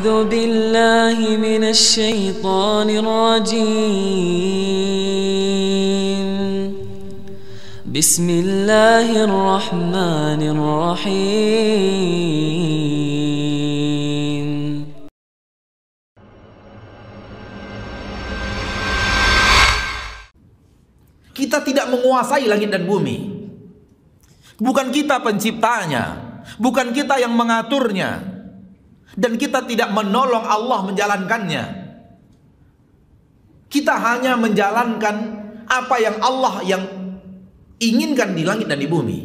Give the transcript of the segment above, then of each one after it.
أعوذ بالله من الشيطان الرجيم بسم الله الرحمن الرحيم Kita tidak menguasai langit dan bumi. Bukan kita penciptanya, bukan kita yang mengaturnya, dan kita tidak menolong Allah menjalankannya. Kita hanya menjalankan apa yang Allah yang inginkan di langit dan di bumi.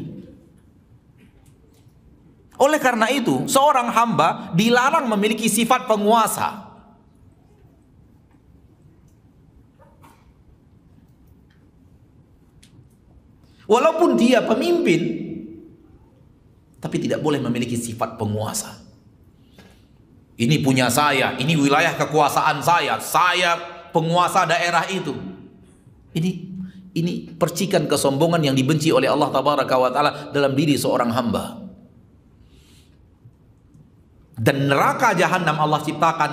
Oleh karena itu, seorang hamba dilarang memiliki sifat penguasa. Walaupun dia pemimpin, tapi tidak boleh memiliki sifat penguasa. Ini punya saya, ini wilayah kekuasaan saya, saya penguasa daerah itu. Ini ini percikan kesombongan yang dibenci oleh Allah Tabaraka wa taala dalam diri seorang hamba. Dan neraka jahanam Allah ciptakan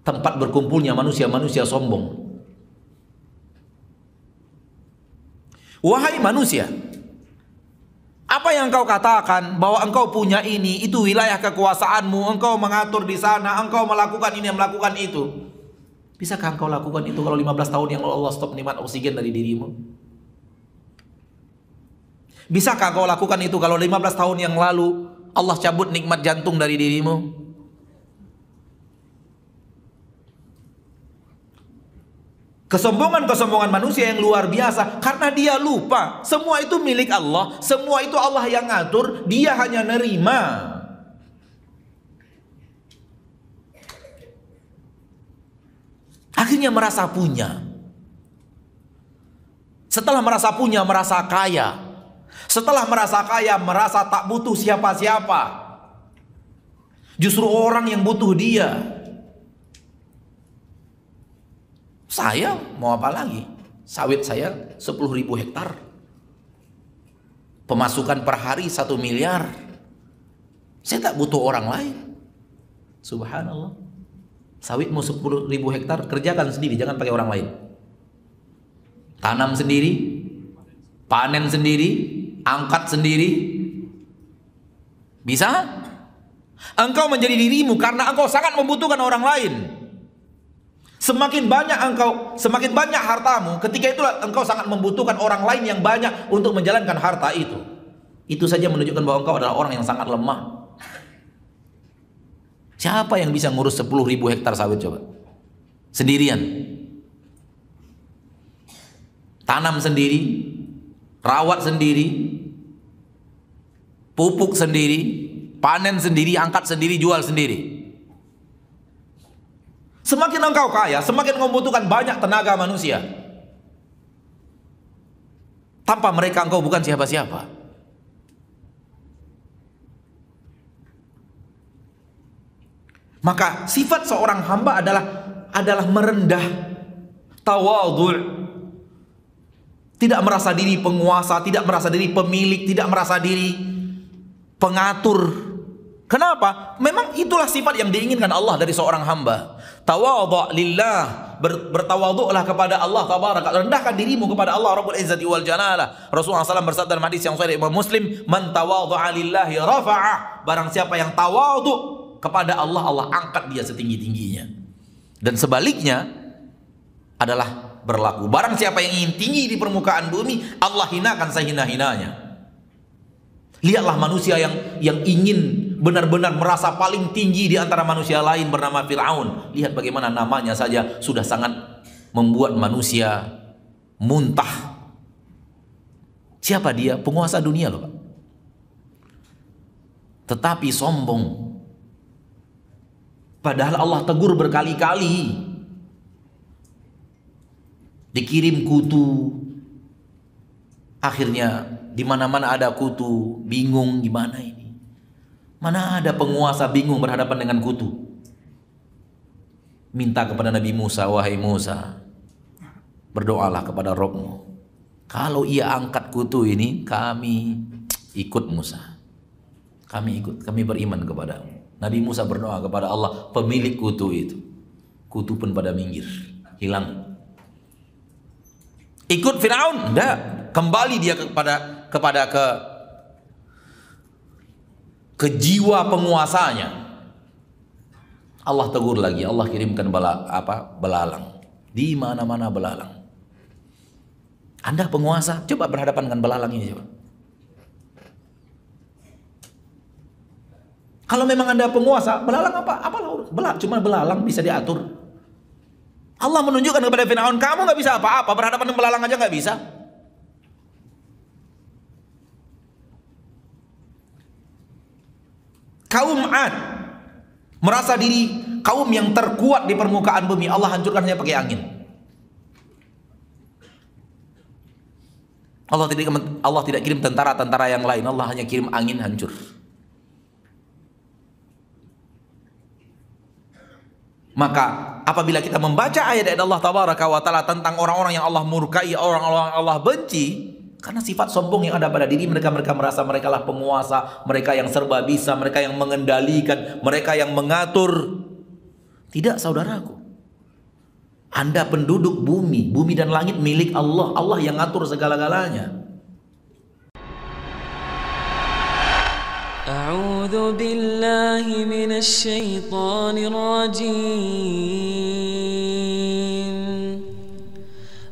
tempat berkumpulnya manusia-manusia sombong. Wahai manusia, apa yang engkau katakan bahwa engkau punya ini, itu wilayah kekuasaanmu, engkau mengatur di sana, engkau melakukan ini, melakukan itu. Bisakah engkau lakukan itu kalau 15 tahun yang Allah stop nikmat oksigen dari dirimu? Bisakah engkau lakukan itu kalau 15 tahun yang lalu Allah cabut nikmat jantung dari dirimu? Kesombongan-kesombongan manusia yang luar biasa karena dia lupa semua itu milik Allah, semua itu Allah yang ngatur, dia hanya nerima. Akhirnya merasa punya. Setelah merasa punya, merasa kaya. Setelah merasa kaya, merasa tak butuh siapa-siapa. Justru orang yang butuh dia. Saya mau apa lagi? Sawit saya 10 ribu hektar. Pemasukan per hari 1 miliar. Saya tak butuh orang lain. Subhanallah. Sawitmu 10 ribu hektar kerjakan sendiri, jangan pakai orang lain. Tanam sendiri, panen sendiri, angkat sendiri. Bisa? Engkau menjadi dirimu karena engkau sangat membutuhkan orang lain. Semakin banyak engkau, semakin banyak hartamu, ketika itulah engkau sangat membutuhkan orang lain yang banyak untuk menjalankan harta itu. Itu saja menunjukkan bahwa engkau adalah orang yang sangat lemah. Siapa yang bisa ngurus 10.000 ribu hektar sawit coba? Sendirian. Tanam sendiri, rawat sendiri, pupuk sendiri, panen sendiri, angkat sendiri, jual sendiri. Semakin engkau kaya, semakin membutuhkan banyak tenaga manusia. Tanpa mereka engkau bukan siapa-siapa. Maka sifat seorang hamba adalah adalah merendah, tawadhu', tidak merasa diri penguasa, tidak merasa diri pemilik, tidak merasa diri pengatur. Kenapa? Memang itulah sifat yang diinginkan Allah dari seorang hamba. Tawadhu' lillah, bertawadhu'lah kepada Allah tabaraka. Rendahkan dirimu kepada Allah Rabbul Izzati wal Jalalah. Rasulullah SAW bersabda dalam hadis yang sahih Imam Muslim, "Man tawadhu'a lillahi rafa'ah." Barang siapa yang tawadhu' kepada Allah, Allah angkat dia setinggi-tingginya. Dan sebaliknya adalah berlaku. Barang siapa yang ingin tinggi di permukaan bumi, Allah hinakan sehina-hinanya. Lihatlah manusia yang yang ingin benar-benar merasa paling tinggi di antara manusia lain bernama Fir'aun. Lihat bagaimana namanya saja sudah sangat membuat manusia muntah. Siapa dia? Penguasa dunia loh Pak. Tetapi sombong. Padahal Allah tegur berkali-kali. Dikirim kutu. Akhirnya di mana-mana ada kutu, bingung gimana ini. Mana ada penguasa bingung berhadapan dengan kutu? Minta kepada Nabi Musa, wahai Musa, berdoalah kepada Robmu. Kalau ia angkat kutu ini, kami ikut Musa. Kami ikut, kami beriman kepada Nabi Musa berdoa kepada Allah, pemilik kutu itu. Kutu pun pada minggir, hilang. Ikut Firaun, enggak. Kembali dia kepada kepada ke ke jiwa penguasanya. Allah tegur lagi, Allah kirimkan bala, apa belalang di mana-mana belalang. Anda penguasa, coba berhadapan dengan belalang ini coba. Kalau memang Anda penguasa, belalang apa? Apa Belak, cuma belalang bisa diatur. Allah menunjukkan kepada Firaun, kamu nggak bisa apa-apa, berhadapan dengan belalang aja nggak bisa. kaum Ad merasa diri kaum yang terkuat di permukaan bumi Allah hancurkan hanya pakai angin. Allah tidak Allah tidak kirim tentara-tentara yang lain, Allah hanya kirim angin hancur. Maka apabila kita membaca ayat-ayat Allah Tabaraka wa taala tentang orang-orang yang Allah murkai, orang-orang Allah benci, karena sifat sombong yang ada pada diri mereka, mereka merasa mereka lah penguasa, mereka yang serba bisa, mereka yang mengendalikan, mereka yang mengatur. Tidak saudaraku. Anda penduduk bumi, bumi dan langit milik Allah, Allah yang ngatur segala-galanya. A'udzu billahi minasy syaithanir rajim.